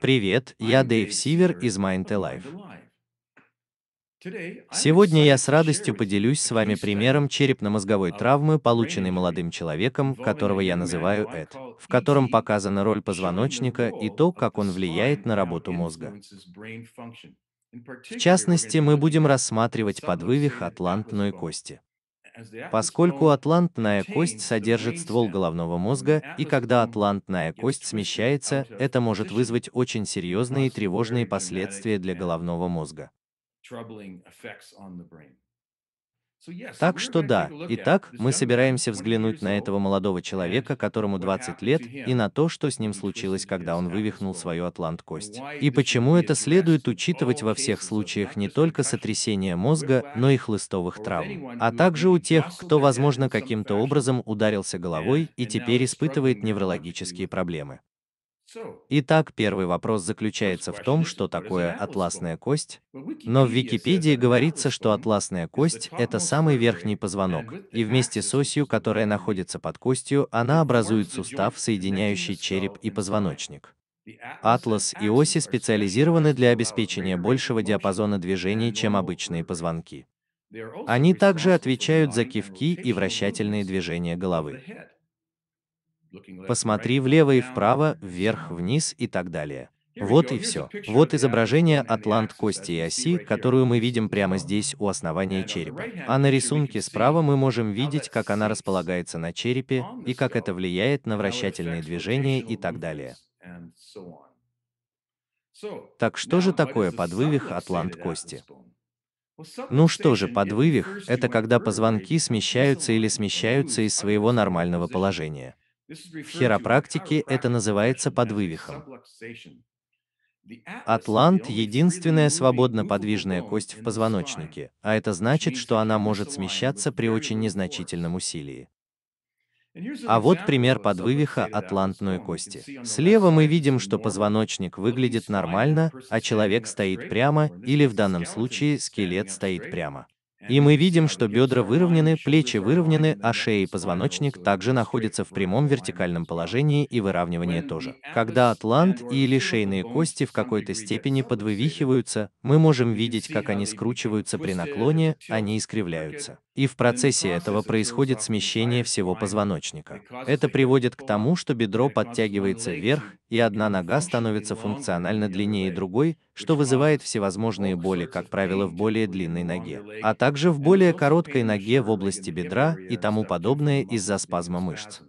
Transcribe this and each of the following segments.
Привет, я Дэйв Сивер из Mind Life. Сегодня я с радостью поделюсь с вами примером черепно-мозговой травмы, полученной молодым человеком, которого я называю Эд, в котором e показана роль позвоночника и то, как он влияет на работу мозга. В частности, мы будем рассматривать подвывих атлантной кости. Поскольку атлантная кость содержит ствол головного мозга, и когда атлантная кость смещается, это может вызвать очень серьезные и тревожные последствия для головного мозга. Так что да, итак, мы собираемся взглянуть на этого молодого человека, которому 20 лет, и на то, что с ним случилось, когда он вывихнул свою атлант-кость. И почему это следует учитывать во всех случаях не только сотрясения мозга, но и хлыстовых травм, а также у тех, кто, возможно, каким-то образом ударился головой и теперь испытывает неврологические проблемы. Итак, первый вопрос заключается в том, что такое атласная кость, но в Википедии говорится, что атласная кость – это самый верхний позвонок, и вместе с осью, которая находится под костью, она образует сустав, соединяющий череп и позвоночник. Атлас и оси специализированы для обеспечения большего диапазона движений, чем обычные позвонки. Они также отвечают за кивки и вращательные движения головы. Посмотри влево и вправо, вверх, вниз и так далее. Вот и все. Вот изображение атлант кости и оси, которую мы видим прямо здесь у основания черепа. А на рисунке справа мы можем видеть, как она располагается на черепе и как это влияет на вращательные движения и так далее. Так что же такое подвывих атлант кости? Ну что же, подвывих – это когда позвонки смещаются или смещаются из своего нормального положения. В хиропрактике это называется подвывихом. Атлант – единственная свободно подвижная кость в позвоночнике, а это значит, что она может смещаться при очень незначительном усилии. А вот пример подвывиха атлантной кости. Слева мы видим, что позвоночник выглядит нормально, а человек стоит прямо, или в данном случае скелет стоит прямо. И мы видим, что бедра выровнены, плечи выровнены, а шея и позвоночник также находятся в прямом вертикальном положении и выравнивание тоже. Когда атлант или шейные кости в какой-то степени подвывихиваются, мы можем видеть, как они скручиваются при наклоне, они искривляются. И в процессе этого происходит смещение всего позвоночника. Это приводит к тому, что бедро подтягивается вверх, и одна нога становится функционально длиннее другой, что вызывает всевозможные боли, как правило, в более длинной ноге, а также в более короткой ноге в области бедра и тому подобное из-за спазма мышц.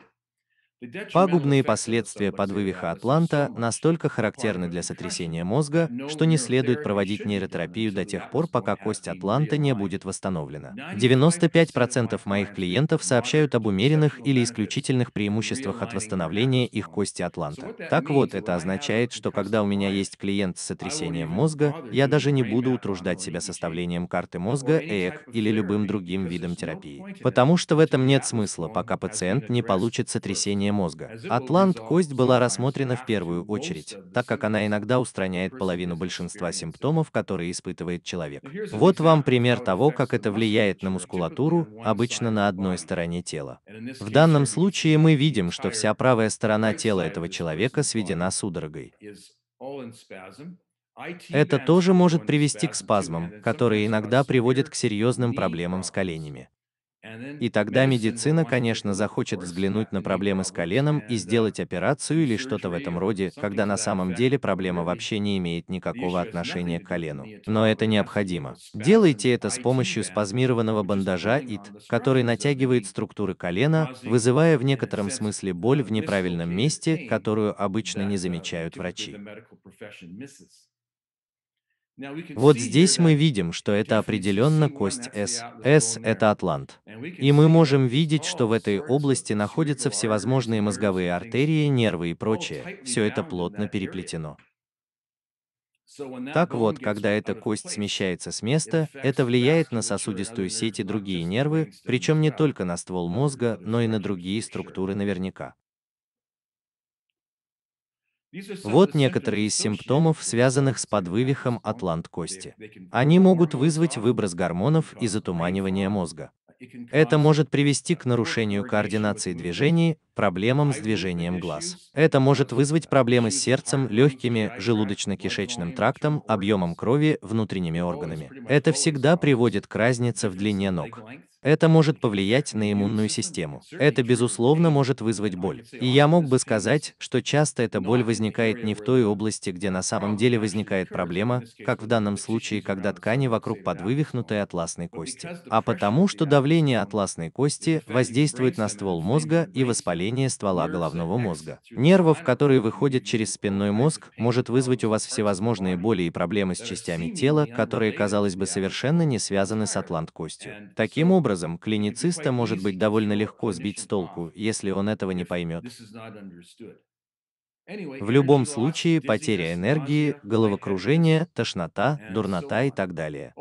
Пагубные последствия подвывиха Атланта настолько характерны для сотрясения мозга, что не следует проводить нейротерапию до тех пор, пока кость Атланта не будет восстановлена. 95% моих клиентов сообщают об умеренных или исключительных преимуществах от восстановления их кости Атланта. Так вот, это означает, что когда у меня есть клиент с сотрясением мозга, я даже не буду утруждать себя составлением карты мозга, ЭЭК или любым другим видом терапии. Потому что в этом нет смысла, пока пациент не получит сотрясение воспаления мозга. Атлант-кость была рассмотрена в первую очередь, так как она иногда устраняет половину большинства симптомов, которые испытывает человек. Вот вам пример того, как это влияет на мускулатуру, обычно на одной стороне тела. В данном случае мы видим, что вся правая сторона тела этого человека сведена судорогой. Это тоже может привести к спазмам, которые иногда приводят к серьезным проблемам с коленями. И тогда медицина, конечно, захочет взглянуть на проблемы с коленом и сделать операцию или что-то в этом роде, когда на самом деле проблема вообще не имеет никакого отношения к колену. Но это необходимо. Делайте это с помощью спазмированного бандажа ИТ, который натягивает структуры колена, вызывая в некотором смысле боль в неправильном месте, которую обычно не замечают врачи. Вот здесь мы видим, что это определенно кость S. S — это атлант. И мы можем видеть, что в этой области находятся всевозможные мозговые артерии, нервы и прочее. Все это плотно переплетено. Так вот, когда эта кость смещается с места, это влияет на сосудистую сеть и другие нервы, причем не только на ствол мозга, но и на другие структуры наверняка. Вот некоторые из симптомов, связанных с подвывихом атлант кости. Они могут вызвать выброс гормонов и затуманивание мозга. Это может привести к нарушению координации движений, проблемам с а движением глаз. Это может э, вызвать проблемы с сердцем, легкими, желудочно-кишечным трактом, объемом крови, внутренними органами. Это всегда приводит к разнице в длине ног. Это может повлиять на иммунную систему. Это, безусловно, может вызвать боль. И я мог бы сказать, что часто эта боль возникает не в той области, где на самом деле возникает проблема, как в данном случае, когда ткани вокруг подвывихнутой атласной кости, а потому, что давление атласной кости воздействует на ствол мозга и воспаление ствола головного мозга. Нервов, которые выходят через спинной мозг, может вызвать у вас всевозможные боли и проблемы с частями тела, которые, казалось бы, совершенно не связаны с атлант-костью. Таким образом, образом, клинициста может быть довольно легко сбить с толку, если он этого не поймет. В любом случае, потеря энергии, головокружение, тошнота, дурнота и так um, далее.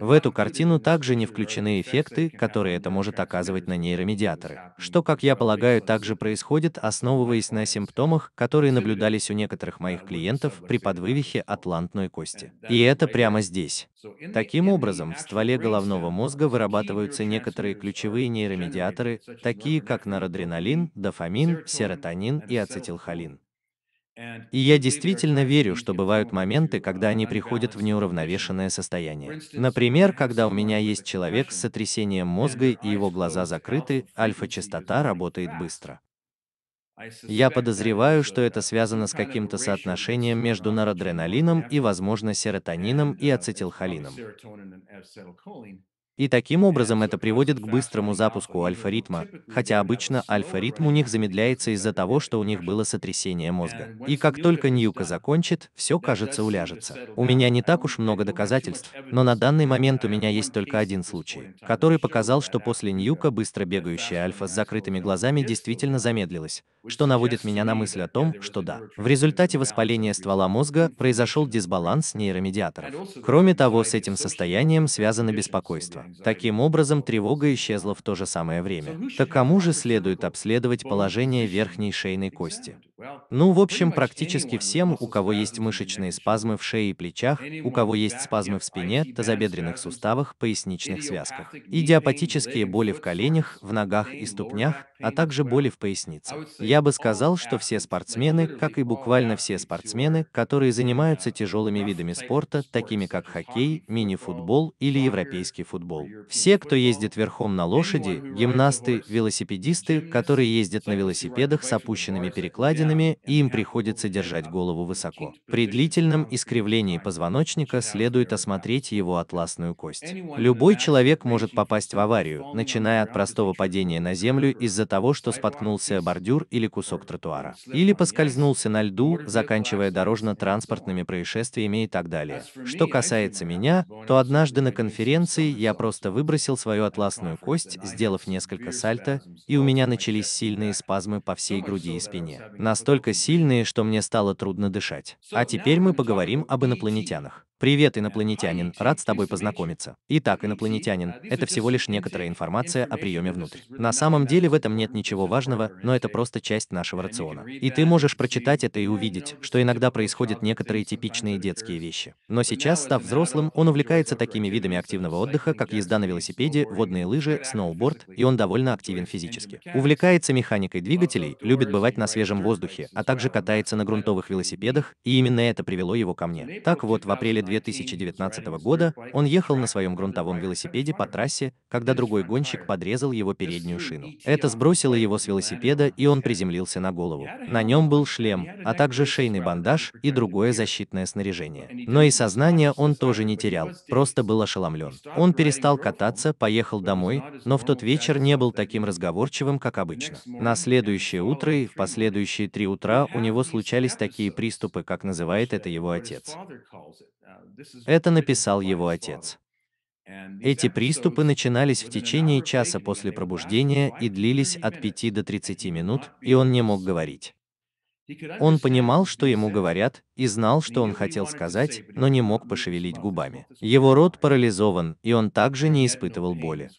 В эту картину также не включены эффекты, которые это может оказывать на нейромедиаторы, что, как я полагаю, также происходит, основываясь на симптомах, которые наблюдались у некоторых моих um, клиентов при подвывихе атлантной кости. И это прямо здесь. Таким образом, в стволе головного мозга вырабатываются некоторые ключевые нейромедиаторы, такие как норадреналин, дофамин, серотонин и ацетилхолин. И я действительно верю, что бывают моменты, когда они приходят в неуравновешенное состояние. Например, когда у меня есть человек с сотрясением мозга и его глаза закрыты, альфа-частота работает быстро. Я подозреваю, что это связано с каким-то соотношением между uh, норадреналином и, возможно, серотонином и uh, ацетилхолином. И таким образом это приводит к быстрому запуску альфа-ритма, хотя обычно альфа-ритм у них замедляется из-за того, что у них было сотрясение мозга. И как только Ньюка закончит, все, кажется, уляжется. У меня не так уж много доказательств, но на данный момент у меня есть только один случай, который показал, что после Ньюка быстро бегающая альфа с закрытыми глазами действительно замедлилась, что наводит меня на мысль о том, что да. В результате воспаления ствола мозга произошел дисбаланс нейромедиаторов. Кроме того, с этим состоянием связано беспокойство. Таким образом, тревога исчезла в то же самое время. Так кому же следует обследовать положение верхней шейной кости? Ну, в общем, практически всем, у кого есть мышечные спазмы в шее и плечах, у кого есть спазмы в спине, тазобедренных um, суставах, поясничных связках, идиопатические боли в коленях, в ногах и ступнях, а также боли в пояснице. Я бы сказал, что все спортсмены, как и буквально все спортсмены, которые занимаются тяжелыми видами спорта, такими как хоккей, мини-футбол или европейский футбол, все, кто ездит верхом на лошади, гимнасты, велосипедисты, которые ездят на велосипедах с опущенными перекладинами, ответственными, и им приходится держать голову высоко. При длительном искривлении позвоночника следует осмотреть его атласную кость. Любой человек может попасть в аварию, начиная от простого падения на землю из-за того, что споткнулся бордюр или кусок тротуара, или поскользнулся на льду, заканчивая дорожно-транспортными происшествиями и так далее. Что касается меня, то однажды на конференции я просто выбросил свою атласную кость, сделав несколько сальто, и у меня начались сильные спазмы по всей груди и спине. На настолько сильные, что мне стало трудно дышать. А теперь мы поговорим об инопланетянах. Привет, инопланетянин, рад с тобой познакомиться. Итак, инопланетянин, это всего лишь некоторая информация о приеме внутрь. На самом деле в этом нет ничего ну, важного, но это просто часть нашего рациона. И ты можешь прочитать это и увидеть, что иногда происходят некоторые типичные э, детские вещи. Но сейчас, став взрослым, он увлекается такими видами активного отдыха, как езда на велосипеде, водные лыжи, сноуборд, и он довольно активен физически. Увлекается механикой двигателей, любит бывать на свежем воздухе, а также катается на грунтовых велосипедах, и именно это привело его ко мне. Так вот, в апреле 2019 года он ехал на своем грунтовом велосипеде по трассе, когда другой гонщик подрезал его переднюю шину. Это сбросило его с велосипеда, и он приземлился на голову. На нем был шлем, а также шейный бандаж и другое защитное снаряжение. Но и сознание он тоже не терял, просто был ошеломлен. Он перестал кататься, поехал домой, но в тот вечер не был таким разговорчивым, как обычно. На следующее утро и в последующие три утра у него случались такие приступы, как называет это его отец. Это написал э, его отец. Эти приступы начинались в течение часа после пробуждения и длились от 5 до 30 минут, и он не мог говорить. Он понимал, что ему говорят, и знал, что он хотел сказать, но не мог пошевелить губами. Его рот парализован, и он также не испытывал боли.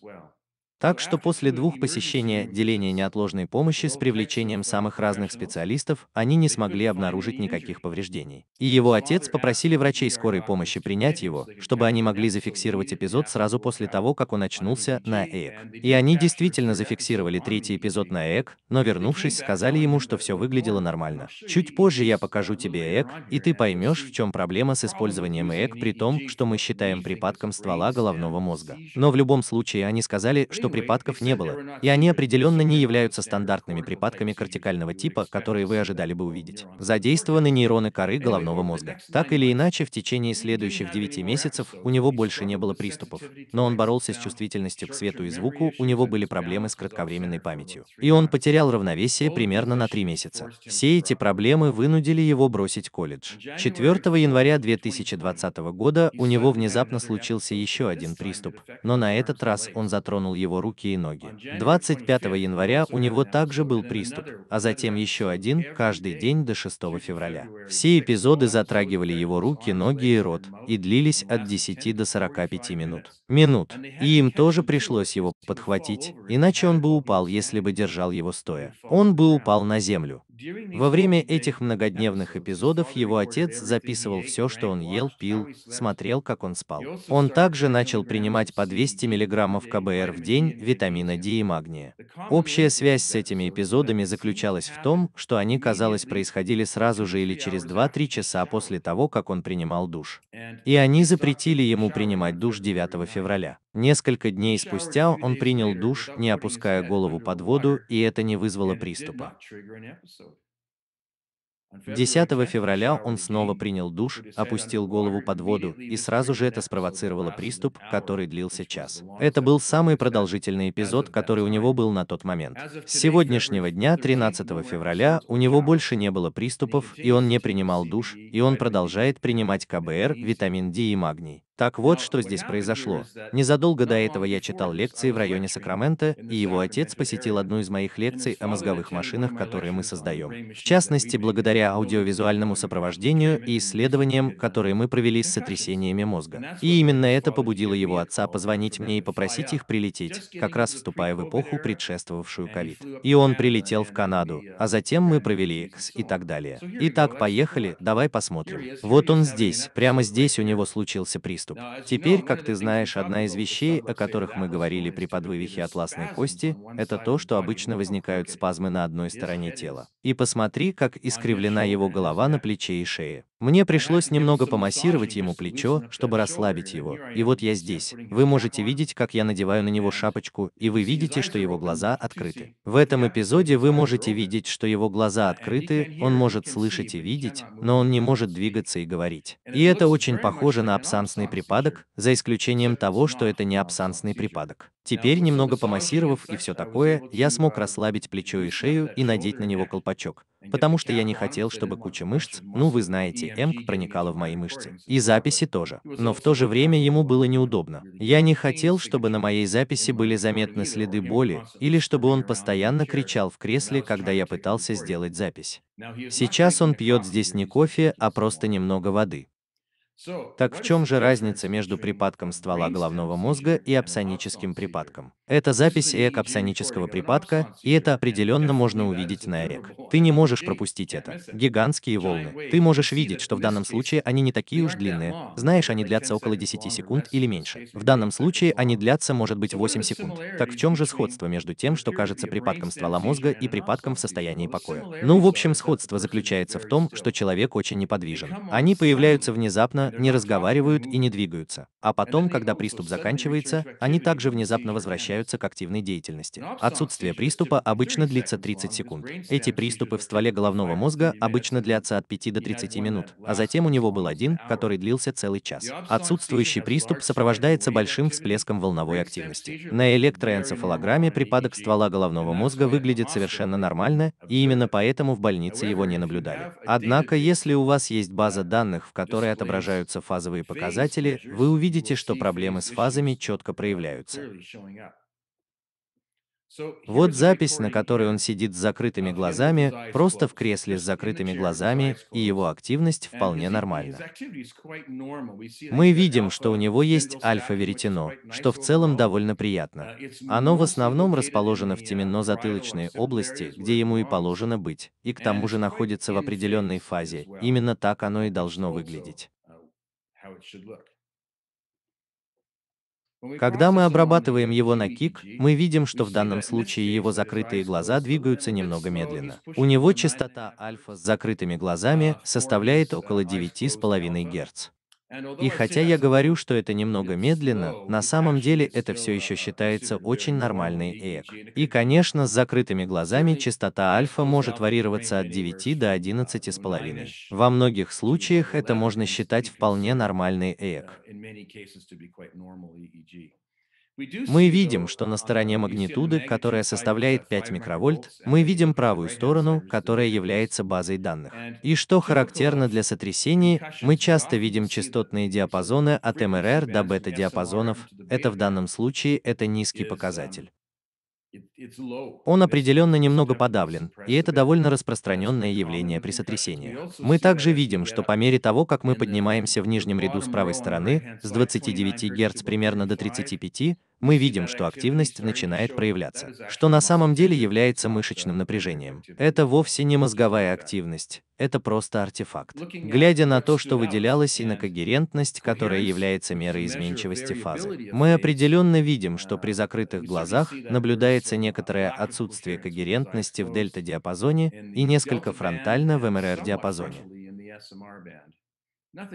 Так что после двух посещений отделения неотложной помощи с привлечением самых разных специалистов, они не смогли обнаружить никаких повреждений. И его отец попросили врачей скорой помощи принять его, чтобы они могли зафиксировать эпизод сразу после того, как он очнулся на ЭЭК. И они действительно зафиксировали третий эпизод на ЭЭК, но вернувшись, сказали ему, что все выглядело нормально. Чуть позже я покажу тебе ЭЭК, и ты поймешь, в чем проблема с использованием ЭЭК при том, что мы считаем припадком ствола головного мозга. Но в любом случае они сказали, что что припадков не было, и они определенно не являются стандартными припадками кортикального типа, которые вы ожидали бы увидеть. Задействованы нейроны коры головного мозга. Так или иначе, в течение следующих 9 месяцев у него больше не было приступов, но он боролся с чувствительностью к свету и звуку, у него были проблемы с кратковременной памятью. И он потерял равновесие примерно на 3 месяца. Все эти проблемы вынудили его бросить колледж. 4 января 2020 года у него внезапно случился еще один приступ, но на этот раз он затронул его его руки и ноги. 25 января у него также был приступ, а затем еще один, каждый день до 6 февраля. Все эпизоды затрагивали его руки, ноги и рот, и длились от 10 до 45 минут. Минут. И им тоже пришлось его подхватить, иначе он бы упал, если бы держал его стоя. Он бы упал на землю. Во время этих многодневных эпизодов его отец записывал все, что он ел, пил, смотрел, как он спал. Он также начал принимать по 200 мг КБР в день витамина D и магния. Общая связь с этими эпизодами заключалась в том, что они, казалось, происходили сразу же или через 2-3 часа после того, как он принимал душ. И они запретили ему принимать душ 9 февраля. Несколько дней спустя он принял душ, не опуская голову под воду, и это не вызвало приступа. 10 февраля он снова принял душ, опустил голову под воду, и сразу же это спровоцировало приступ, который длился час. Это был самый продолжительный эпизод, который у него был на тот момент. С сегодняшнего дня, 13 февраля, у него больше не было приступов, и он не принимал душ, и он продолжает принимать КБР, e витамин D и магний. Так вот, что здесь произошло. Незадолго до этого я читал лекции в районе Сакрамента, и его отец посетил одну из моих лекций о мозговых машинах, которые мы создаем. В частности, благодаря аудиовизуальному сопровождению и исследованиям, которые мы провели с сотрясениями мозга. И именно это побудило его отца позвонить мне и попросить их прилететь, как раз вступая в эпоху, предшествовавшую ковид. И он прилетел в Канаду, а затем мы провели X и так далее. Итак, поехали, давай посмотрим. Вот он здесь, прямо здесь у него случился приступ доступ. Теперь, как ты знаешь, одна из вещей, о которых мы говорили при подвывихе атласной кости, это то, что обычно возникают спазмы на одной стороне тела. И посмотри, как искривлена его голова на плече и шее. Мне пришлось немного помассировать ему плечо, чтобы расслабить его. И вот я здесь. Вы можете видеть, как я надеваю на него шапочку, и вы видите, что его глаза открыты. В этом эпизоде вы можете видеть, что его глаза э, открыты, он может слышать и видеть, но он не может двигаться и говорить. И это очень похоже на абсансный припадок, за исключением того, что это не абсансный припадок. Теперь, немного помассировав и все такое, я смог расслабить плечо и шею и надеть на него колпачок потому что я не хотел, чтобы куча мышц, ну вы знаете, МК проникала в мои мышцы. И записи тоже. Но в то же время ему было неудобно. Я не хотел, чтобы на моей записи были заметны следы боли, или чтобы он постоянно кричал в кресле, когда я пытался сделать запись. Сейчас он пьет здесь не кофе, а просто немного воды. Так в чем же разница между припадком ствола головного мозга и апсоническим припадком? Это запись ЭК e апсонического припадка, и это определенно можно увидеть на ЭРЕК. Ты не можешь пропустить это. Гигантские волны. Ты можешь видеть, что в данном случае они не такие уж длинные. Знаешь, они длятся около 10 секунд или меньше. В данном случае они длятся, может быть, 8 секунд. Так в чем же сходство между тем, что кажется припадком ствола мозга и припадком в состоянии покоя? Ну, в общем, сходство заключается в том, что человек очень неподвижен. Они появляются внезапно, не разговаривают и не двигаются. А потом, когда приступ заканчивается, они также внезапно возвращаются к активной деятельности. Отсутствие приступа обычно длится 30 секунд. Эти приступы в стволе головного мозга обычно длятся от 5 до 30 минут, а затем у него был один, который длился целый час. Отсутствующий приступ сопровождается большим всплеском волновой активности. На электроэнцефалограмме припадок ствола головного мозга выглядит совершенно нормально, и именно поэтому в больнице его не наблюдали. Однако, если у вас есть база данных, в которой отображаются отображаются фазовые показатели, вы увидите, что проблемы с фазами четко проявляются. Вот запись, на которой он сидит с закрытыми глазами, просто в кресле с закрытыми глазами, и его активность вполне нормальна. Мы видим, что у него есть альфа-веретено, что в целом довольно приятно. Оно в основном расположено в теменно-затылочной области, где ему и положено быть, и к тому же находится в определенной фазе, именно так оно и должно выглядеть. Когда мы обрабатываем его на e кик, мы видим, что в данном случае его закрытые глаза двигаются немного медленно. У него частота альфа с закрытыми глазами uh, составляет uh, около 9,5 Гц. И хотя я говорю, что это немного медленно, на самом деле это все еще uh, считается очень нормальной ЭЭК. И, конечно, с закрытыми глазами частота альфа может варьироваться от 9 до 11,5. Во многих случаях это можно считать вполне нормальной ЭЭК. Uh, мы видим, что на uh, стороне магнитуды, которая составляет 5 микровольт, мы видим правую сторону, которая является базой данных. И что характерно для сотрясений, мы часто видим частотные диапазоны от МРР до бета-диапазонов, это в данном случае это низкий um, показатель. Он определенно немного подавлен, и это довольно распространенное явление при сотрясении. Мы также видим, что по мере того, как мы поднимаемся в нижнем ряду с правой стороны, с 29 Гц примерно до 35, мы видим, что активность начинает проявляться, что на самом деле является мышечным напряжением. Это вовсе не мозговая активность, это просто артефакт. Глядя на то, что выделялось и на когерентность, которая является мерой изменчивости фазы, мы определенно видим, что при закрытых глазах наблюдается некоторое отсутствие когерентности в дельта-диапазоне и несколько фронтально в МРР-диапазоне.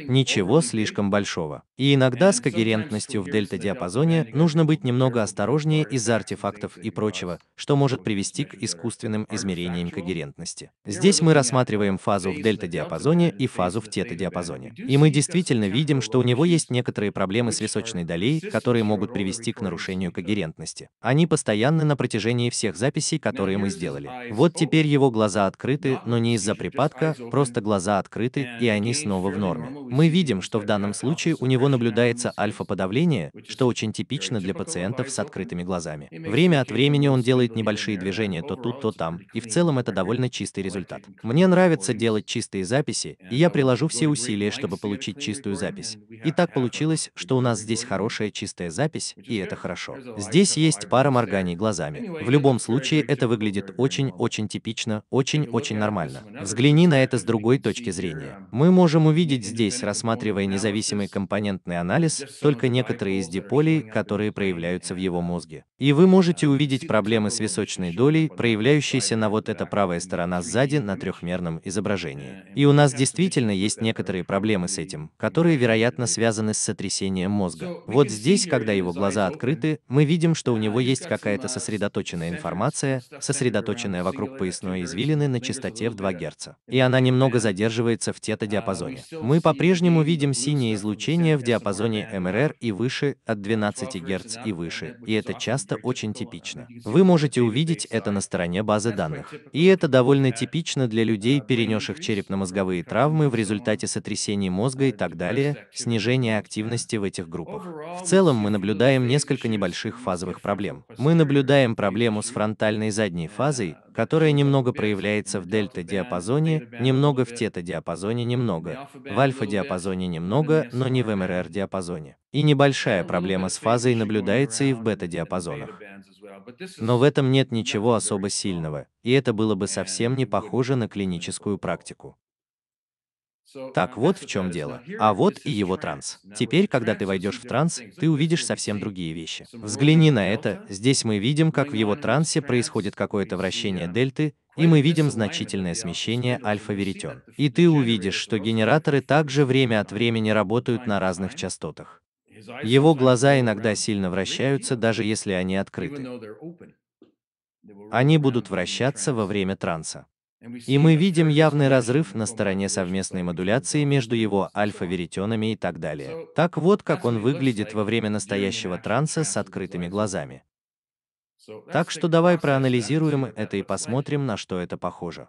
Ничего слишком большого. И иногда с когерентностью в дельта-диапазоне нужно быть немного осторожнее из-за артефактов и прочего, что может привести к искусственным измерениям когерентности. Здесь мы рассматриваем фазу в дельта-диапазоне и фазу в тета-диапазоне. И мы действительно видим, что у него есть некоторые проблемы с височной долей, которые могут привести к нарушению когерентности. Они постоянны на протяжении всех записей, которые мы сделали. Вот теперь его глаза открыты, но не из-за припадка, просто глаза открыты, и они снова в норме. Мы видим, что в данном случае у него наблюдается альфа-подавление, что очень типично для пациентов с открытыми глазами. Время от времени он делает небольшие движения то тут, то там, и в целом это довольно чистый результат. Мне нравится делать чистые записи, и я приложу все усилия, чтобы получить чистую запись. И так получилось, что у нас здесь хорошая чистая запись, и это хорошо. Здесь есть пара морганий глазами. В любом случае, это выглядит очень-очень типично, очень-очень нормально. Взгляни на это с другой точки зрения. Мы можем увидеть здесь, рассматривая независимый компонентный анализ, только некоторые из диполей, которые проявляются в его мозге. И вы можете увидеть проблемы с височной долей, проявляющиеся на вот эта правая сторона сзади на трехмерном изображении. И у нас действительно есть некоторые проблемы с этим, которые, вероятно, связаны с сотрясением мозга. Вот здесь, когда его глаза открыты, мы видим, что у него есть какая-то сосредоточенная информация, сосредоточенная вокруг поясной извилины на частоте в 2 Гц. И она немного задерживается в тета-диапазоне. Мы по-прежнему видим синее излучение в диапазоне МРР и выше, от 12 Гц и выше, и это часто очень типично. Вы можете увидеть это на стороне базы данных. И это довольно типично для людей, перенесших черепно-мозговые травмы в результате сотрясений мозга и так далее, снижение активности в этих группах. В целом мы наблюдаем несколько небольших фазовых проблем. Мы наблюдаем проблему с фронтальной задней фазой, которая немного проявляется в дельта-диапазоне, немного в тета-диапазоне немного, в альфа-диапазоне немного, но не в МРР-диапазоне. И небольшая проблема с фазой наблюдается и в бета-диапазонах. Но в этом нет ничего особо сильного, и это было бы совсем не похоже на клиническую практику. Так uh, вот в чем дело. А вот и его транс. Теперь, когда ты войдешь в транс, ты увидишь совсем другие вещи. Взгляни на это, здесь мы видим, как в его трансе происходит какое-то вращение uh, дельты, и мы видим значительное смещение альфа-веретен. И ты увидишь, что генераторы также время от времени работают на разных частотах. Его глаза иногда сильно вращаются, даже если они открыты. Они будут вращаться во время транса. И мы видим явный разрыв на стороне совместной модуляции между его альфа-веретенами и так далее. Так вот, как он выглядит во время настоящего транса с открытыми глазами. Так что давай проанализируем это и посмотрим, на что это похоже.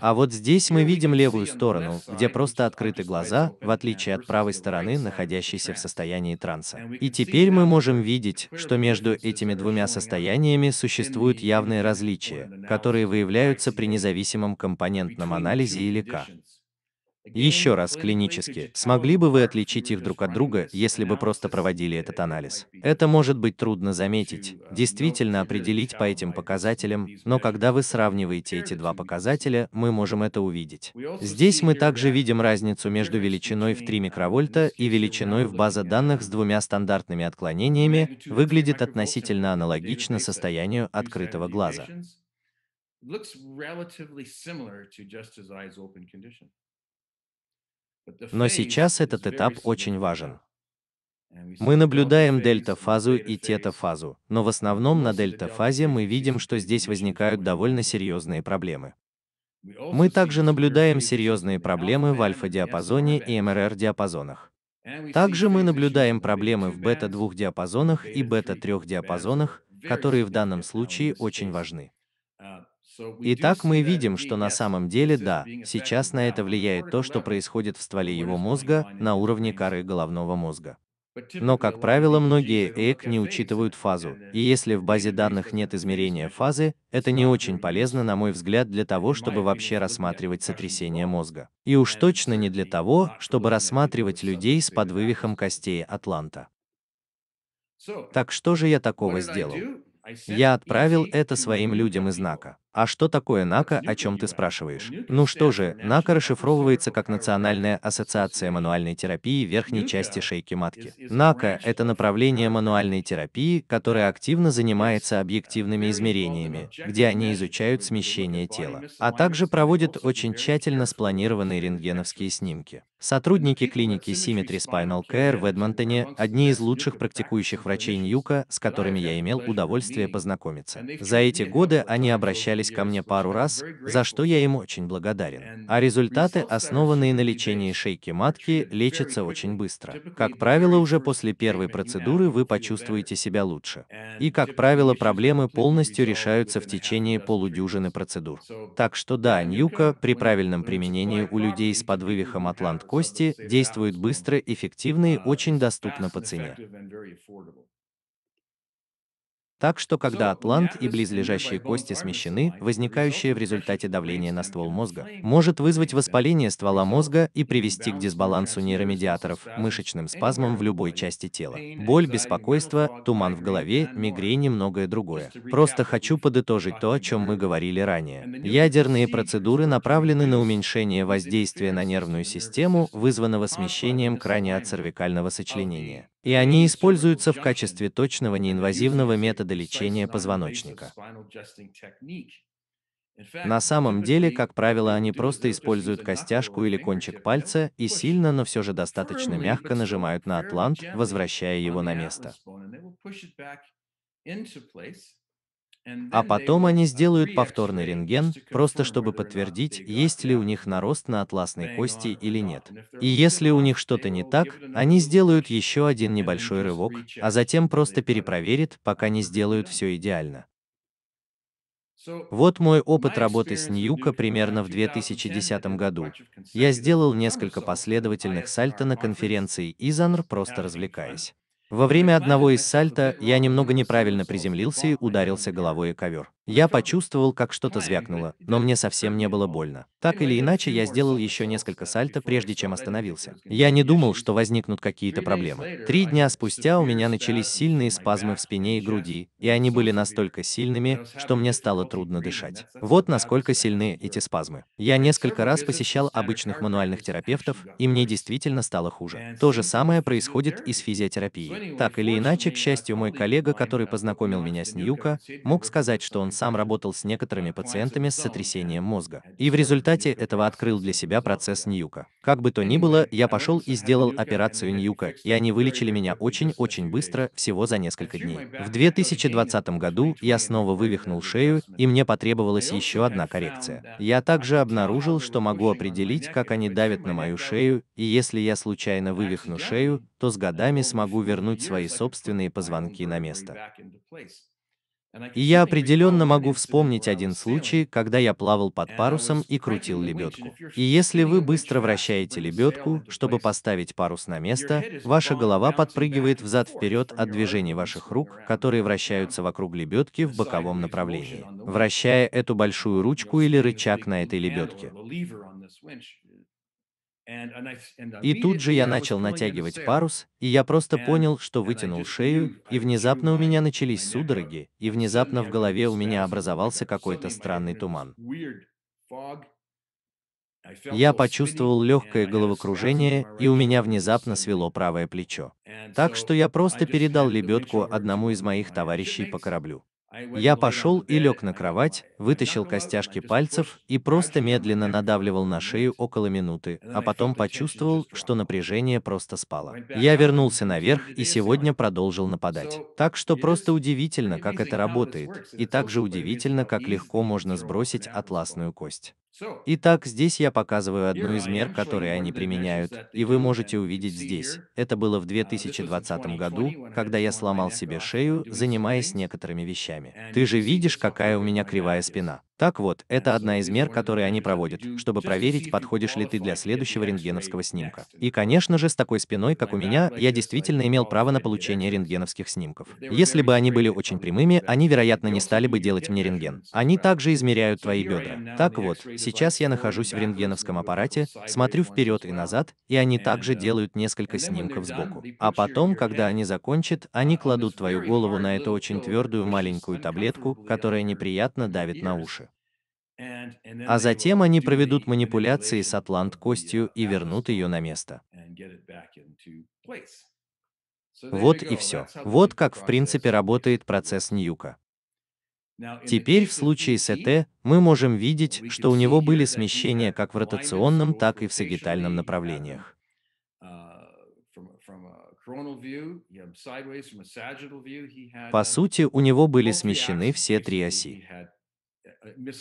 А вот здесь мы видим левую сторону, где просто открыты глаза, в отличие от правой стороны, находящейся в состоянии транса. И теперь мы можем видеть, что между этими двумя состояниями существуют явные различия, которые выявляются при независимом компонентном анализе или К. Еще раз, клинически, смогли бы вы отличить их друг от друга, если бы просто проводили этот анализ? Это может быть трудно заметить, действительно определить по этим показателям, но когда вы сравниваете эти два показателя, мы можем это увидеть. Здесь мы также видим разницу между величиной в 3 uh, микровольта и величиной в база данных с двумя стандартными отклонениями, выглядит относительно аналогично состоянию открытого глаза. looks relatively similar to just his eyes open condition. Но сейчас этот этап очень важен. Мы наблюдаем дельта-фазу и тета-фазу, но в основном на дельта-фазе мы видим, что здесь возникают довольно серьезные проблемы. Мы также наблюдаем серьезные проблемы в альфа-диапазоне и МРР-диапазонах. Также мы наблюдаем проблемы в бета-2 диапазонах и бета-3 диапазонах, которые в данном случае очень важны. Uh, Итак, мы видим, что на самом деле да, сейчас на это влияет то, что происходит в стволе его мозга на уровне коры головного мозга. Но, как правило, многие ЭК не учитывают фазу, uh, и если в базе данных нет измерения фазы, это не очень полезно, на мой взгляд, для того, чтобы вообще рассматривать сотрясение мозга. И уж точно не для того, чтобы рассматривать людей с подвывихом костей Атланта. Так что же я такого сделал? Я отправил e это своим людям из знака. А что такое НАКО, о чем ты спрашиваешь? Ну что же, НАКО расшифровывается как Национальная ассоциация мануальной терапии верхней части шейки матки. НАКО – это направление мануальной терапии, которое активно занимается объективными измерениями, где они изучают смещение тела, а также проводит очень тщательно спланированные рентгеновские снимки. Сотрудники клиники Symmetry Spinal Care в Эдмонтоне – одни из лучших практикующих врачей Ньюка, с которыми я имел удовольствие познакомиться. За эти годы они обращались обращались ко мне пару раз, за что я им очень благодарен. А результаты, основанные на лечении шейки матки, лечатся очень быстро. Как правило, уже после первой процедуры вы почувствуете себя лучше. И, как правило, проблемы полностью решаются в течение полудюжины процедур. Так что да, Ньюка при правильном применении у людей с подвывихом атлант кости действует быстро, эффективно и очень доступно по цене. Так что когда атлант и близлежащие кости смещены, возникающее в результате давления на ствол мозга может вызвать воспаление ствола мозга и привести к дисбалансу нейромедиаторов, мышечным спазмам в любой части тела. Боль, беспокойство, туман в голове, мигрень и многое другое. Просто хочу подытожить то, о чем мы говорили ранее. Ядерные процедуры направлены на уменьшение воздействия на нервную систему, вызванного смещением крайне от цервикального сочленения и они используются в качестве точного неинвазивного метода лечения позвоночника. На самом деле, как правило, они просто используют костяшку или кончик пальца и сильно, но все же достаточно мягко нажимают на атлант, возвращая его на место. А потом они сделают повторный рентген, просто чтобы подтвердить, есть ли у них нарост на атласной кости или нет. И если у них что-то не так, они сделают еще один небольшой рывок, а затем просто перепроверят, пока не сделают все идеально. Вот мой опыт работы с Ньюка примерно в 2010 году. Я сделал несколько последовательных сальто на конференции Изанр, просто развлекаясь. Во время одного из сальто я немного неправильно приземлился и ударился головой о ковер. Я почувствовал, как что-то звякнуло, но мне совсем не было больно. Так или иначе, я сделал еще несколько сальто, прежде чем остановился. Я не думал, что возникнут какие-то проблемы. Три дня спустя у меня начались сильные спазмы в спине и груди, и они были настолько сильными, что мне стало трудно дышать. Вот насколько сильны эти спазмы. Я несколько раз посещал обычных мануальных терапевтов, и мне действительно стало хуже. То же самое происходит и с физиотерапией. Так или иначе, к счастью, мой коллега, который познакомил меня с Ньюка, мог сказать, что он сам работал с некоторыми пациентами с сотрясением мозга. И в результате этого открыл для себя процесс Ньюка. Как бы то ни было, я пошел и сделал операцию Ньюка, и они вылечили меня очень-очень быстро, всего за несколько дней. В 2020 году я снова вывихнул шею, и мне потребовалась еще одна коррекция. Я также обнаружил, что могу определить, как они давят на мою шею, и если я случайно вывихну шею, то с годами смогу вернуть свои собственные позвонки на место. И я определенно могу вспомнить один случай, когда я плавал под парусом и крутил лебедку. И если вы быстро вращаете лебедку, чтобы поставить парус на место, ваша голова подпрыгивает взад-вперед от движений ваших рук, которые вращаются вокруг лебедки в боковом направлении, вращая эту большую ручку или рычаг на этой лебедке. И тут же я начал натягивать парус, и я просто понял, что вытянул шею, и внезапно у меня начались судороги, и внезапно в голове у меня образовался какой-то странный туман. Я почувствовал легкое головокружение, и у меня внезапно свело правое плечо. Так что я просто передал лебедку одному из моих товарищей по кораблю. Я пошел и лег на кровать, вытащил костяшки пальцев и просто медленно надавливал на шею около минуты, а потом почувствовал, что напряжение просто спало. Я вернулся наверх и сегодня продолжил нападать. Так что просто удивительно, как это работает, и также удивительно, как легко можно сбросить атласную кость. Итак, здесь я показываю одну из мер, которые они применяют, и вы можете увидеть здесь. Это было в 2020 uh, году, когда я сломал себе шею, занимаясь некоторыми вещами. Ты же видишь, какая у меня кривая спина. Так вот, это одна из мер, которые они проводят, чтобы проверить, подходишь ли ты для следующего рентгеновского снимка. И, конечно же, с такой спиной, как у меня, я действительно имел право на получение рентгеновских снимков. Если бы они были очень прямыми, они, вероятно, не стали бы делать мне рентген. Они также измеряют твои бедра. Так вот, сейчас я нахожусь в рентгеновском аппарате, смотрю вперед и назад, и они также делают несколько снимков сбоку. А потом, когда они закончат, они кладут твою голову на эту очень твердую маленькую таблетку, которая неприятно давит на уши. А, а затем они проведут манипуляции с атлант-костью и вернут ее на место. Вот и все. Вот как в принципе работает процесс Ньюка. Теперь в случае с ЭТ мы можем видеть, что у него были смещения как в ротационном, так и в сагитальном направлениях. По сути, у него были смещены все три оси. Э,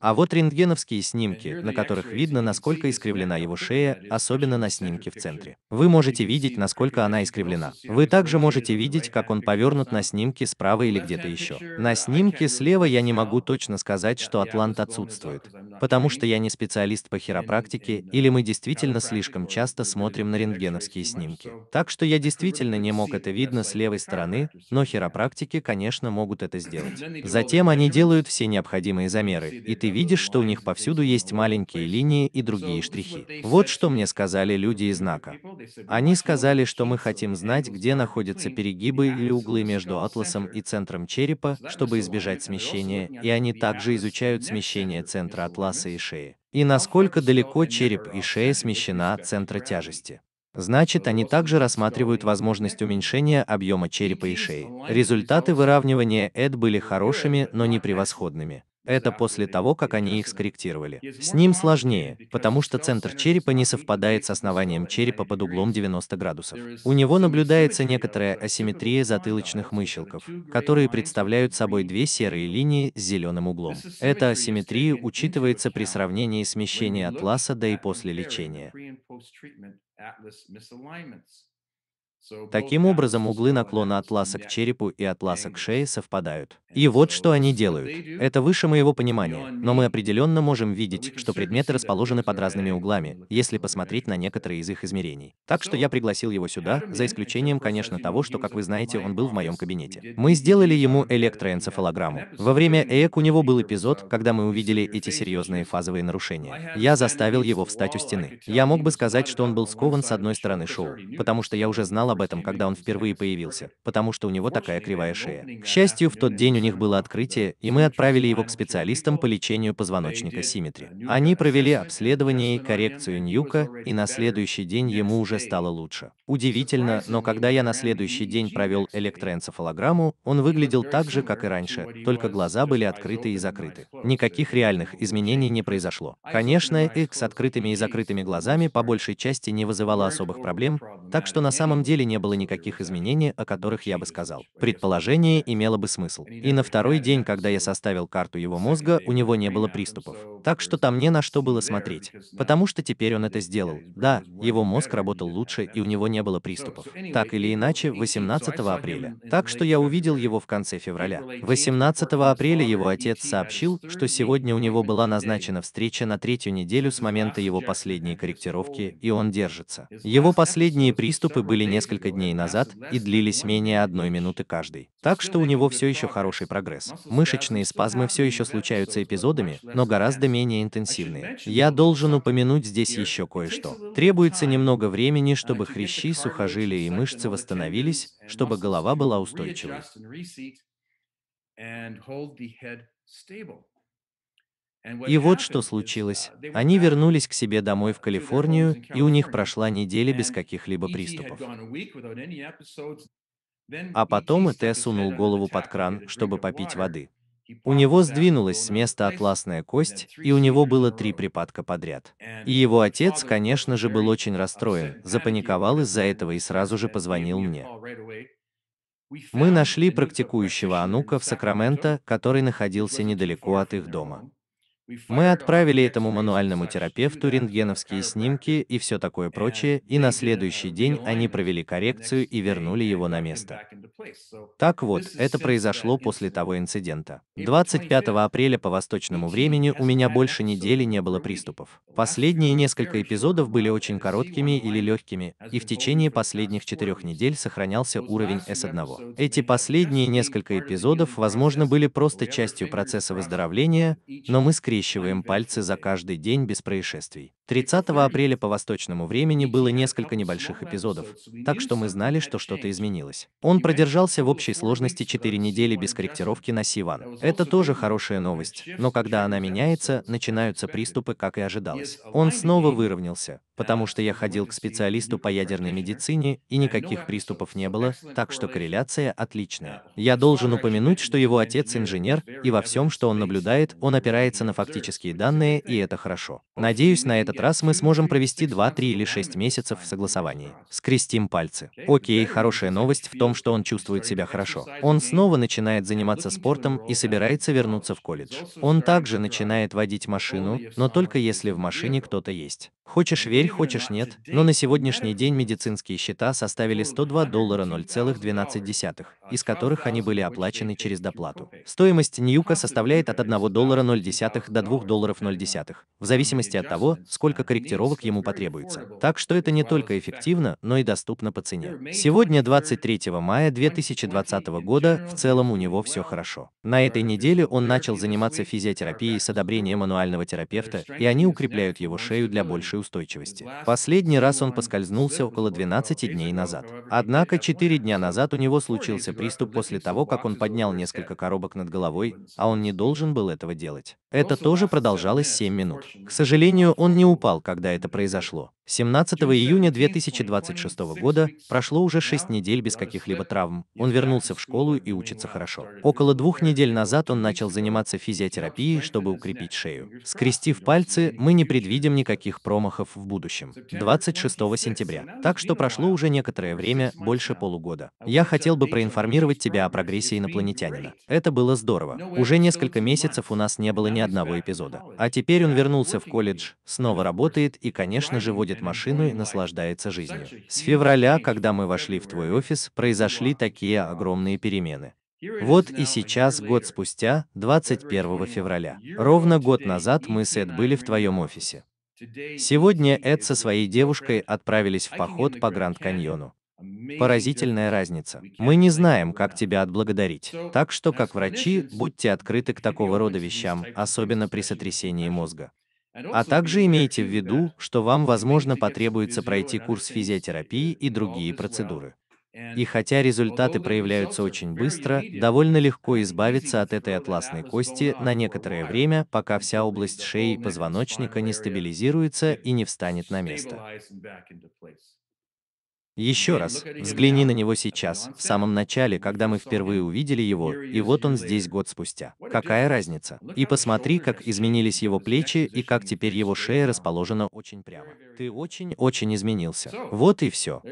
а вот рентгеновские снимки, на которых видно, насколько искривлена его шея, особенно на снимке в центре. Вы можете видеть, насколько она искривлена. Вы также можете видеть, как он повернут на снимке справа или где-то еще. На снимке слева я не могу точно сказать, что атлант отсутствует потому что я не специалист по хиропрактике, или мы действительно слишком часто смотрим на рентгеновские снимки. Так что я действительно не мог это видно с левой стороны, но хиропрактики, конечно, могут это сделать. Затем они делают все необходимые замеры, и ты видишь, что у них повсюду есть маленькие линии и другие штрихи. Вот что мне сказали люди из знака. Они сказали, что мы хотим знать, где находятся перегибы или углы между атласом и центром черепа, чтобы избежать смещения, и они также изучают смещение центра атласа класса и шеи, и насколько далеко череп и шея смещена от центра тяжести. Значит, они также рассматривают возможность уменьшения объема черепа и шеи. Результаты выравнивания ЭД были хорошими, но не превосходными. Это после того, как они их скорректировали. С ним сложнее, потому что центр черепа не совпадает с основанием черепа под углом 90 градусов. У него наблюдается некоторая асимметрия затылочных мыщелков, которые представляют собой две серые линии с зеленым углом. Эта асимметрия учитывается при сравнении смещения атласа до и после лечения. Таким образом, углы наклона атласа к черепу и атласа к шее совпадают. И вот что они делают. Это выше моего понимания, но мы определенно можем видеть, что предметы расположены под разными углами, если посмотреть на некоторые из их измерений. Так что я пригласил его сюда, за исключением, конечно, того, что, как вы знаете, он был в моем кабинете. Мы сделали ему электроэнцефалограмму. Во время ЭЭК у него был эпизод, когда мы увидели эти серьезные фазовые нарушения. Я заставил его встать у стены. Я мог бы сказать, что он был скован с одной стороны шоу, потому что я уже знал знал об этом, когда он впервые появился, потому что у него такая кривая шея. К счастью, в тот день у них было открытие, и мы отправили его к специалистам по лечению позвоночника Симметри. Они провели обследование и коррекцию Ньюка, и на следующий день ему уже стало лучше. Удивительно, но когда я на следующий день провел электроэнцефалограмму, он выглядел так же, как и раньше, только глаза были открыты и закрыты. Никаких реальных изменений не произошло. Конечно, их с открытыми и закрытыми глазами по большей части не вызывало особых проблем, так что на самом деле деле не было никаких изменений, о которых я бы сказал. Предположение имело бы смысл. И на второй день, когда я составил карту его мозга, у него не было приступов. Так что там не на что было смотреть. Потому что теперь он это сделал. Да, его мозг работал лучше, и у него не было приступов. Так или иначе, 18 апреля. Так что я увидел его в конце февраля. 18 апреля его отец сообщил, что сегодня у него была назначена встреча на третью неделю с момента его последней корректировки, и он держится. Его последние приступы были несколько несколько дней назад и длились менее одной минуты каждый. Так что у него все еще хороший прогресс. Мышечные спазмы все еще случаются эпизодами, но гораздо менее интенсивные. Я должен упомянуть здесь еще кое-что. Требуется немного времени, чтобы хрящи, сухожилия и мышцы восстановились, чтобы голова была устойчивой. И вот что случилось. Uh, Они вернулись к себе домой в Калифорнию, и у них прошла неделя без каких-либо e приступов. А e потом ИТ сунул голову под кран, чтобы попить воды. У него сдвинулась с места атласная кость, и у него было три припадка подряд. И его отец, конечно же, был очень расстроен, запаниковал из-за этого и сразу же позвонил мне. Мы нашли практикующего Анука в Сакраменто, который находился недалеко от их дома. Мы отправили этому мануальному терапевту рентгеновские снимки и все такое прочее, и на следующий день они провели коррекцию и вернули его на место. Так вот, это произошло после того инцидента. 25 апреля по восточному времени у меня больше недели не было приступов. Последние несколько эпизодов были очень короткими или легкими, и в течение последних четырех недель сохранялся уровень S1. Эти последние несколько эпизодов, возможно, были просто частью процесса выздоровления, но мы скрипели скрещиваем пальцы за каждый день без происшествий. 30 апреля по восточному времени было несколько небольших эпизодов, так что мы знали, что что-то изменилось. Он продержался в общей сложности 4 недели без корректировки на Сиван. Это тоже хорошая новость, но когда она меняется, начинаются приступы, как и ожидалось. Он снова выровнялся, потому что я ходил к специалисту по ядерной медицине, и никаких приступов не было, так что корреляция отличная. Я должен упомянуть, что его отец инженер, и во всем, что он наблюдает, он опирается на фактические данные, и это хорошо. Надеюсь, на этот раз мы сможем провести 2, 3 или 6 месяцев в согласовании. Скрестим пальцы. Окей, хорошая новость в том, что он чувствует себя хорошо. Он снова начинает заниматься спортом и собирается вернуться в колледж. Он также начинает водить машину, но только если в машине кто-то есть. Хочешь верь, хочешь нет, но на сегодняшний день медицинские счета составили 102 доллара 0,12, а из которых они были оплачены через доплату. Стоимость Ньюка составляет от 1 доллара 0,1 до 2 долларов 0,1, в зависимости от того, сколько корректировок ему потребуется. Так что это не только эффективно, но и доступно по цене. Сегодня 23 мая 2020 года в целом у него все хорошо. На этой неделе он начал заниматься физиотерапией с одобрения мануального терапевта, и они укрепляют его шею для большей психической устойчивости. Последний раз он поскользнулся около 12 дней назад. Однако 4 дня назад у него случился приступ после того, как он поднял несколько коробок над головой, а он не должен был этого делать. Это тоже продолжалось 7 минут. К сожалению, он не упал, когда это произошло. 17 июня 2026 года прошло уже 6 недель без каких-либо травм. Он вернулся в школу и учится хорошо. Около двух недель назад он начал заниматься физиотерапией, чтобы укрепить шею. Скрестив пальцы, мы не предвидим никаких промахов в будущем. 26 сентября. Так что прошло уже некоторое время, больше полугода. А я хотел бы проинформировать тебя о прогрессе инопланетянина. Это было здорово. Уже несколько месяцев у нас не было ни одного эпизода. А теперь он вернулся в колледж, снова работает и, конечно же, водит машину и наслаждается жизнью. С февраля, когда мы вошли в твой офис, произошли такие огромные перемены. Вот и сейчас, год спустя, 21 февраля. Ровно год назад мы с Эд были в твоем офисе. Сегодня Эд со своей девушкой отправились в поход по Гранд Каньону. Поразительная разница. Мы не знаем, как тебя отблагодарить. Так что, как врачи, будьте открыты к такого рода вещам, особенно при сотрясении мозга. А также имейте в виду, что вам, возможно, потребуется пройти курс физиотерапии и другие процедуры. И хотя результаты проявляются очень быстро, довольно легко избавиться от этой атласной кости на некоторое время, пока вся область шеи и позвоночника не стабилизируется и не встанет на место. Еще раз, взгляни на него сейчас, в самом начале, когда мы впервые увидели его, и вот он здесь год спустя. Какая разница? И посмотри, как изменились его плечи и как теперь его шея расположена очень прямо. Ты очень-очень изменился. Вот и все.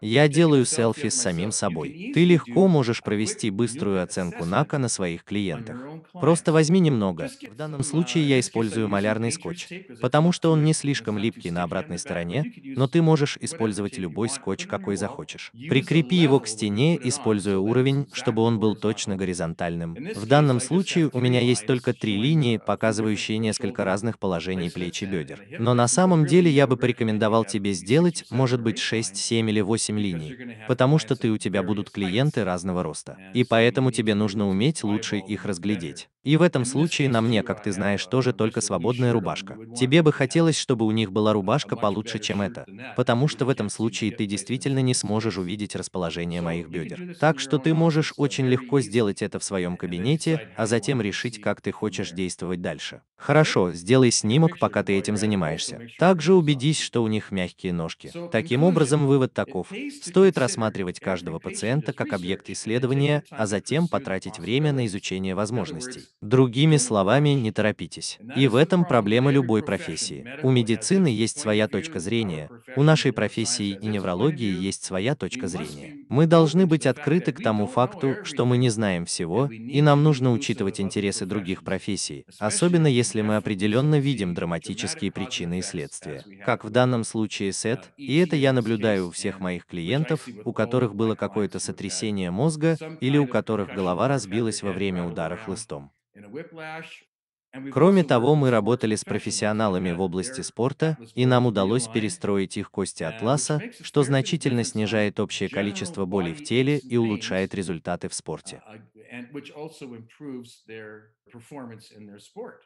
Я делаю селфи с самим собой. Ты легко можешь провести быструю оценку НАКа на своих клиентах. Просто возьми немного. В данном случае uh, я использую малярный скотч, потому что он не слишком липкий на обратной стороне, но ты можешь использовать любой скотч, какой захочешь. Прикрепи его к стене, используя уровень, чтобы он был точно горизонтальным. В данном случае у меня есть только три линии, показывающие несколько разных положений плеч и uh, бедер. Но на самом деле я бы порекомендовал тебе сделать, может быть, 6, 7 или 8 линий, потому что ты у тебя будут клиенты разного роста. И поэтому тебе нужно уметь лучше их разглядеть. И в этом случае на мне, как ты знаешь, тоже только свободная рубашка. Тебе бы хотелось, чтобы у них была рубашка получше, чем это, потому что в этом случае ты действительно действительно не сможешь увидеть расположение моих бедер. Так что ты можешь очень легко сделать это в своем кабинете, а затем решить, как ты хочешь действовать дальше. Хорошо, сделай снимок, пока ты этим занимаешься. Также убедись, что у них мягкие ножки. Таким образом, вывод таков. Стоит рассматривать каждого пациента как объект исследования, а затем потратить время на изучение возможностей. Другими словами, не торопитесь. И в этом проблема любой профессии. У медицины есть своя точка зрения, у нашей профессии и неврологии есть своя точка зрения. Мы должны быть открыты к тому факту, что мы не знаем всего, и нам нужно учитывать интересы других профессий, особенно если если мы определенно видим драматические причины и следствия. Как в данном случае Сет, и это я наблюдаю у всех моих клиентов, у которых было какое-то сотрясение мозга или у которых голова разбилась во время удара хлыстом. Кроме того, мы работали с профессионалами в области спорта, и нам удалось перестроить их кости атласа, что значительно снижает общее количество болей в теле и улучшает результаты в спорте.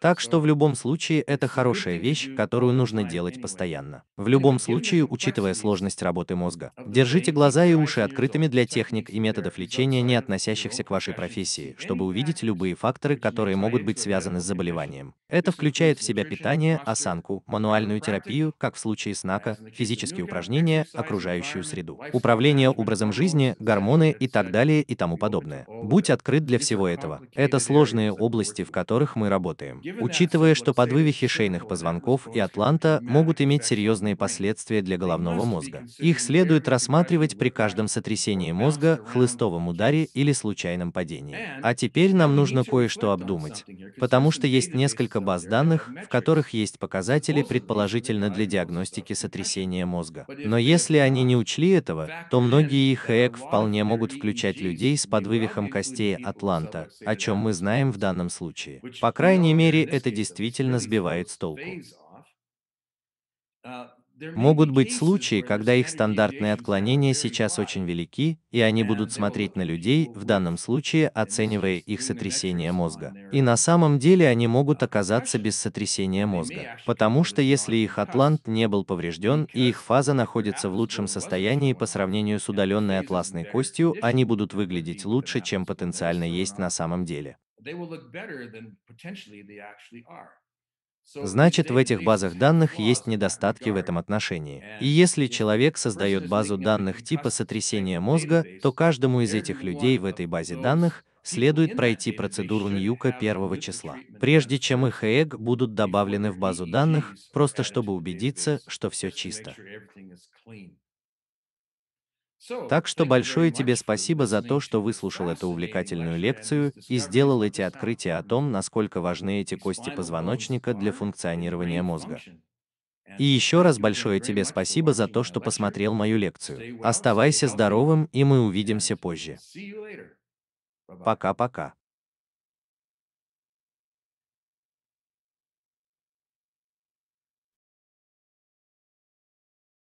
Так что в любом случае это хорошая вещь, которую нужно делать постоянно. В любом случае, учитывая сложность работы мозга, держите глаза и уши открытыми для техник и методов лечения, не относящихся к вашей профессии, чтобы увидеть любые факторы, которые могут быть связаны с заболеванием. Это включает в себя питание, осанку, мануальную терапию, как в случае снака, физические упражнения, окружающую среду, управление образом жизни, гормоны и так далее и тому подобное. Будь открытым открыт для всего этого. Это сложные области, в которых мы работаем. Учитывая, что подвывихи шейных позвонков и атланта могут иметь серьезные последствия для головного мозга. Их следует рассматривать при каждом сотрясении мозга, хлыстовом ударе или случайном падении. А теперь нам нужно кое-что обдумать, потому что есть несколько баз данных, в которых есть показатели, предположительно для диагностики сотрясения мозга. Но если они не учли этого, то многие их ЭЭК вполне могут включать людей с подвывихом костей Атланта, о чем мы знаем в данном случае. По крайней мере, это действительно сбивает с толку. Могут быть случаи, когда их стандартные отклонения сейчас очень велики, и они будут смотреть на людей, в данном случае оценивая их сотрясение мозга. И на самом деле они могут оказаться без сотрясения мозга, потому что если их атлант не был поврежден и их фаза находится в лучшем состоянии по сравнению с удаленной атласной костью, они будут выглядеть лучше, чем потенциально есть на самом деле. They will look better than potentially they actually are. Значит, в этих базах данных есть недостатки в этом отношении. И если человек создает базу данных типа сотрясения мозга, то каждому из этих людей в этой базе данных следует пройти процедуру Ньюка первого числа, прежде чем их ЭЭГ будут добавлены в базу данных, просто чтобы убедиться, что все чисто. Так что большое тебе спасибо за то, что выслушал эту увлекательную лекцию и сделал эти открытия о том, насколько важны эти кости позвоночника для функционирования мозга. И еще раз большое тебе спасибо за то, что посмотрел мою лекцию. Оставайся здоровым, и мы увидимся позже. Пока-пока.